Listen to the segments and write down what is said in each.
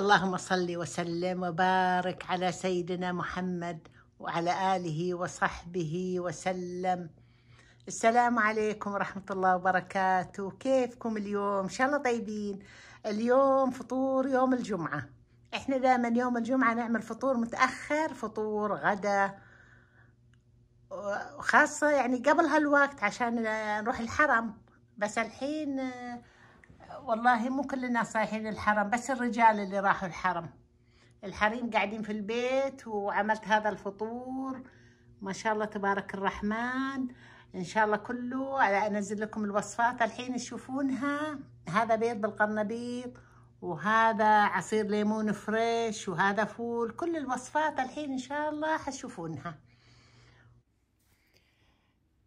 اللهم صل وسلم وبارك على سيدنا محمد وعلى آله وصحبه وسلم السلام عليكم ورحمة الله وبركاته كيفكم اليوم إن شاء الله طيبين اليوم فطور يوم الجمعة إحنا دائما يوم الجمعة نعمل فطور متأخر فطور غدا وخاصة يعني قبل هالوقت عشان نروح الحرم بس الحين والله مو كل الناس رايحين الحرم بس الرجال اللي راحوا الحرم الحريم قاعدين في البيت وعملت هذا الفطور ما شاء الله تبارك الرحمن ان شاء الله كله انزل لكم الوصفات الحين تشوفونها هذا بيض بالقرنبيط وهذا عصير ليمون فريش وهذا فول كل الوصفات الحين ان شاء الله حتشوفونها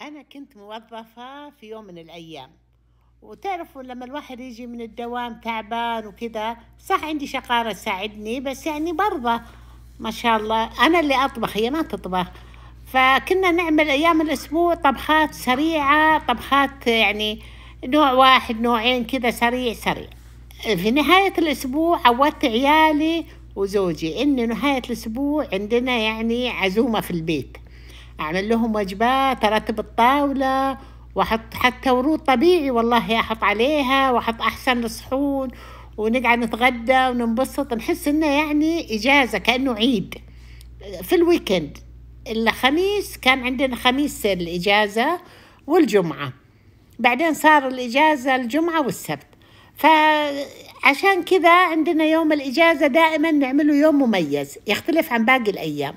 انا كنت موظفه في يوم من الايام وتعرفوا لما الواحد يجي من الدوام تعبان وكذا صح عندي شقارة تساعدني بس يعني برضه ما شاء الله أنا اللي أطبخ هي ما تطبخ فكنا نعمل أيام الأسبوع طبخات سريعة طبخات يعني نوع واحد نوعين كذا سريع سريع في نهاية الأسبوع عودت عيالي وزوجي إن نهاية الأسبوع عندنا يعني عزومة في البيت أعمل لهم وجبات أرتب الطاولة واحط حتى ورود طبيعي والله احط عليها واحط احسن الصحون ونقعد نتغدى وننبسط نحس انه يعني اجازه كانه عيد في الويكند الخميس كان عندنا خميس الاجازه والجمعه بعدين صار الاجازه الجمعه والسبت فعشان كذا عندنا يوم الاجازه دائما نعمله يوم مميز يختلف عن باقي الايام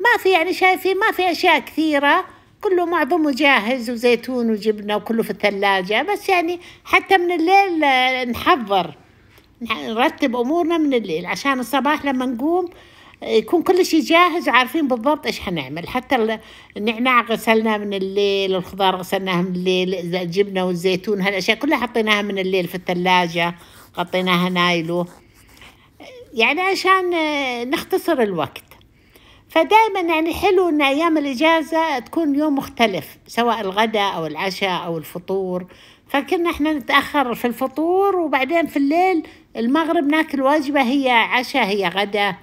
ما في يعني شايفين ما في اشياء كثيره كله معظمه جاهز وزيتون وجبنة وكله في الثلاجة بس يعني حتى من الليل آه، نحضر نرتب أمورنا من الليل عشان الصباح لما نقوم آه، يكون كل شيء جاهز وعارفين بالضبط ايش حنعمل حتى النعناع غسلناه من الليل الخضار غسلناها من الليل الجبنه والزيتون هالاشياء كلها حطيناها من الليل في الثلاجه غطيناها نايلو يعني عشان آه، نختصر الوقت فدائما يعني حلو ان ايام الاجازه تكون يوم مختلف سواء الغداء او العشاء او الفطور فكنا احنا نتاخر في الفطور وبعدين في الليل المغرب ناكل وجبه هي عشاء هي غدا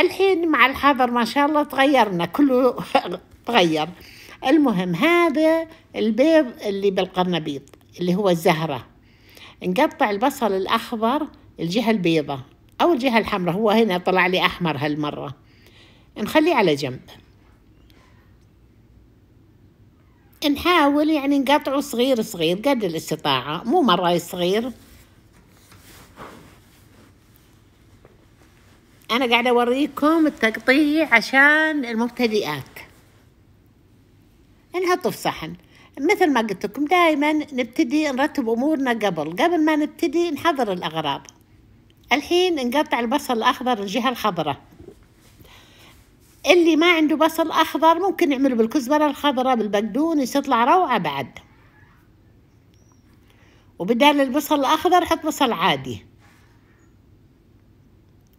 الحين مع الحاضر ما شاء الله تغيرنا كله تغير المهم هذا البيض اللي بالقرنبيط اللي هو الزهره نقطع البصل الاخضر الجهه البيضه او الجهه الحمراء هو هنا طلع لي احمر هالمره نخليه على جنب نحاول يعني نقطعه صغير صغير قد الاستطاعة مو مرة صغير أنا قاعدة أوريكم التقطيع عشان المبتدئات نحطه في صحن مثل ما قلت لكم دائما نبتدي نرتب أمورنا قبل قبل ما نبتدي نحضر الأغراض الحين نقطع البصل الأخضر الجهة الخضراء اللي ما عنده بصل أخضر ممكن يعمله بالكزبرة الخضراء بالبقدونس يطلع روعة بعد وبدال البصل الأخضر حط بصل عادي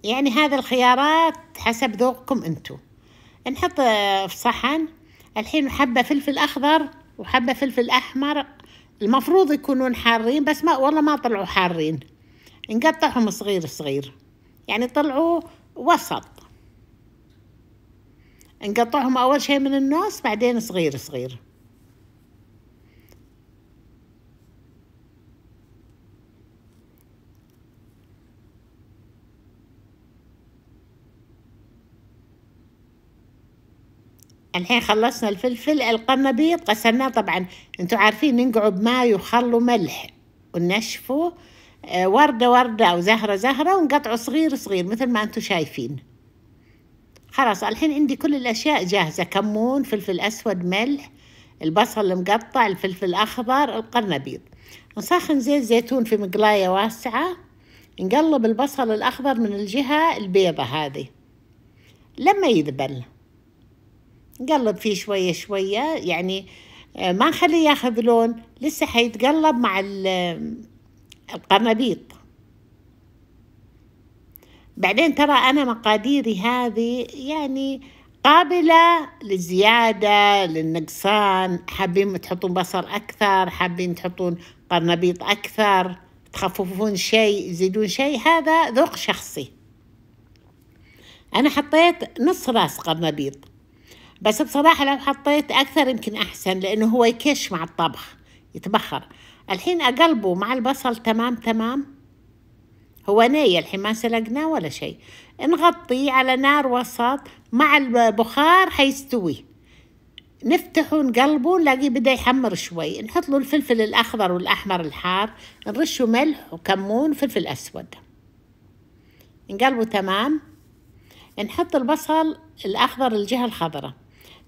يعني هذا الخيارات حسب ذوقكم انتو نحط في آه، صحن الحين حبة فلفل أخضر وحبة فلفل أحمر المفروض يكونون حارين بس ما والله ما طلعوا حارين نقطعهم صغير صغير يعني طلعوا وسط نقطعهم أول شي من النص بعدين صغير صغير الحين خلصنا الفلفل القرنبيط غسلناه طبعا انتوا عارفين ننقعه بماي وخل وملح ونشفه آه، وردة وردة أو زهرة زهرة ونقطعه صغير صغير مثل ما انتوا شايفين خلاص الحين عندي كل الأشياء جاهزة كمون فلفل أسود ملح البصل المقطع الفلفل الأخضر القرنبيط نسخن زيت زيتون في مقلاية واسعة نقلب البصل الأخضر من الجهة البيضة هذه لما يذبل نقلب فيه شوية شوية يعني آه، ما نخليه ياخذ لون لسه حيتقلب مع القرنبيط بعدين ترى أنا مقاديري هذه يعني قابلة للزيادة للنقصان حابين تحطون بصل أكثر حابين تحطون قرنبيط أكثر تخففون شيء تزيدون شيء هذا ذوق شخصي أنا حطيت نص راس قرنبيط بس بصراحة لو حطيت أكثر يمكن أحسن لأنه هو يكش مع الطبخ يتبخر الحين أقلبه مع البصل تمام تمام هو ناية الحين ما سلقناه ولا شيء نغطيه على نار وسط مع البخار حيستوي نفتحه ونقلبه نلاقيه بدا يحمر شوي نحط له الفلفل الأخضر والأحمر الحار نرشه ملح وكمون وفلفل أسود نقلبه تمام نحط البصل الأخضر الجهة الخضراء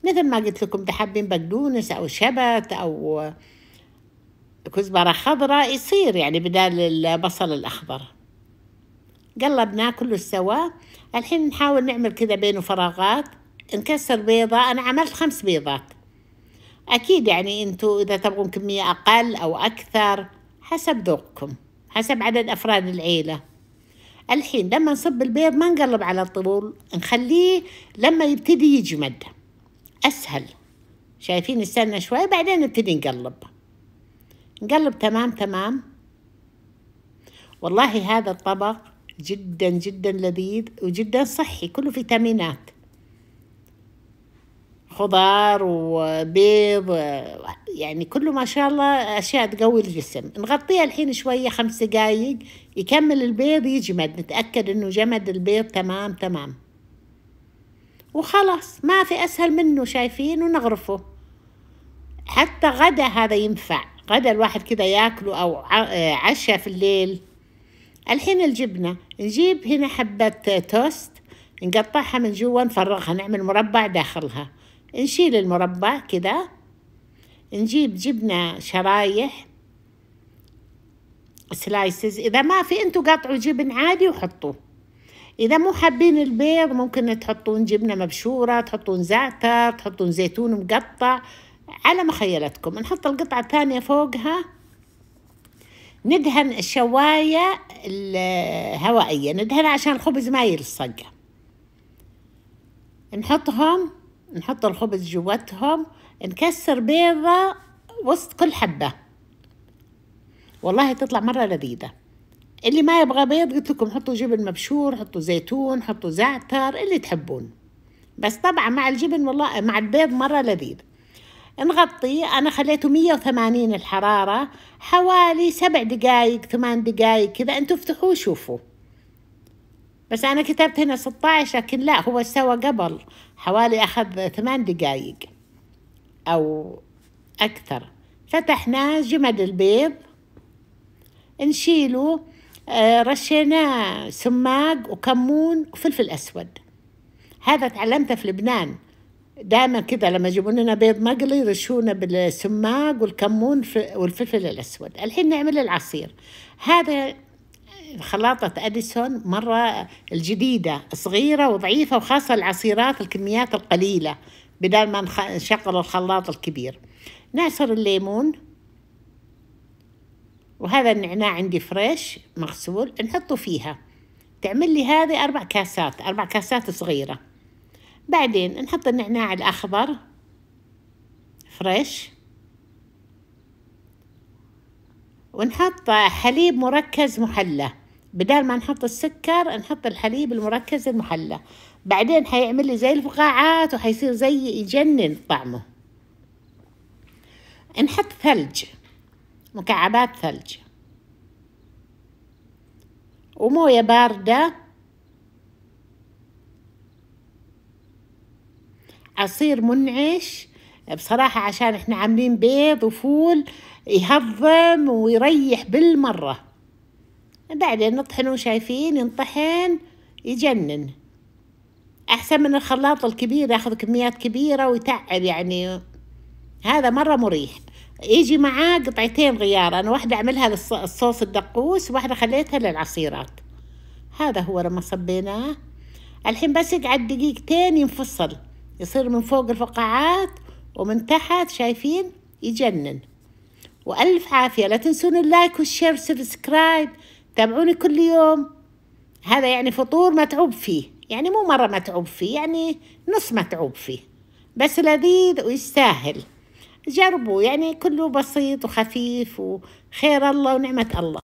مثل ما قلت لكم حابين بقدونس أو شبت أو كزبرة خضراء يصير يعني بدال البصل الأخضر قلبناه كله سوا الحين نحاول نعمل كذا بينه فراغات نكسر بيضة أنا عملت خمس بيضات أكيد يعني أنتوا إذا تبغون كمية أقل أو أكثر حسب ذوقكم حسب عدد أفراد العيلة الحين لما نصب البيض ما نقلب على طول نخليه لما يبتدي يجمد أسهل شايفين نستنى شوي بعدين نبتدي نقلب نقلب تمام تمام والله هذا الطبق جدا جدا لذيذ وجدا صحي كله فيتامينات خضار وبيض يعني كله ما شاء الله أشياء تقوي الجسم نغطيها الحين شوية خمس دقايق يكمل البيض يجمد نتأكد إنه جمد البيض تمام تمام وخلاص ما في أسهل منه شايفين ونغرفه حتى غدا هذا ينفع غدا الواحد كذا ياكله أو آه، عشاء في الليل الحين الجبنة نجيب هنا حبة توست نقطعها من جوا نفرغها نعمل مربع داخلها نشيل المربع كده نجيب جبنة شرايح سلايسز إذا ما في أنتوا قطعوا جبن عادي وحطوه إذا مو حابين البيض ممكن تحطون جبنة مبشورة تحطون زعتر تحطون زيتون مقطع على مخيلتكم نحط القطعة الثانية فوقها ندهن الشواية الهوائية ندهنها عشان الخبز ما يلصق نحطهم نحط الخبز جواتهم نكسر بيضة وسط كل حبة والله تطلع مرة لذيذة اللي ما يبغى بيض قلت لكم حطوا جبن مبشور حطوا زيتون حطوا زعتر اللي تحبون بس طبعا مع الجبن والله مع البيض مرة لذيذ نغطيه أنا خليته 180 الحرارة حوالي سبع دقايق ثمان دقايق كذا أنتوا افتحوه شوفوا بس أنا كتبت هنا 16 لكن لا هو استوى قبل حوالي أخذ ثمان دقايق أو أكثر فتحناه جمد البيض نشيله آه، رشيناه سماق وكمون وفلفل أسود هذا تعلمته في لبنان دائما كده لما يجيبوا لنا بيض مقلي يرشونا بالسماق والكمون والفلفل الاسود الحين نعمل العصير هذا خلاطة أديسون مرة الجديدة صغيرة وضعيفة وخاصة العصيرات الكميات القليلة بدل ما نشغل الخلاط الكبير نعصر الليمون وهذا النعناع عندي فريش مغسول نحطه فيها تعمل لي هذه أربع كاسات أربع كاسات صغيرة بعدين نحط النعناع الأخضر فريش ونحط حليب مركز محلى بدال ما نحط السكر نحط الحليب المركز المحلى بعدين حيعمل لي زي الفقاعات وحيصير زي يجنن طعمه نحط ثلج مكعبات ثلج ومويه باردة عصير منعش بصراحة عشان احنا عاملين بيض وفول يهضم ويريح بالمرة بعدين نطحنه شايفين ينطحن يجنن أحسن من الخلاط الكبير ياخذ كميات كبيرة ويتعب يعني هذا مرة مريح يجي معاه قطعتين غيار أنا واحدة أعملها للصوص الدقوس وواحدة خليتها للعصيرات هذا هو لما صبيناه الحين بس يقعد دقيقتين ينفصل يصير من فوق الفقاعات ومن تحت شايفين يجنن وألف عافية لا تنسون اللايك والشير والسبسكرايب تابعوني كل يوم هذا يعني فطور متعوب فيه يعني مو مرة متعوب فيه يعني نص متعوب فيه بس لذيذ ويستاهل جربوا يعني كله بسيط وخفيف وخير الله ونعمة الله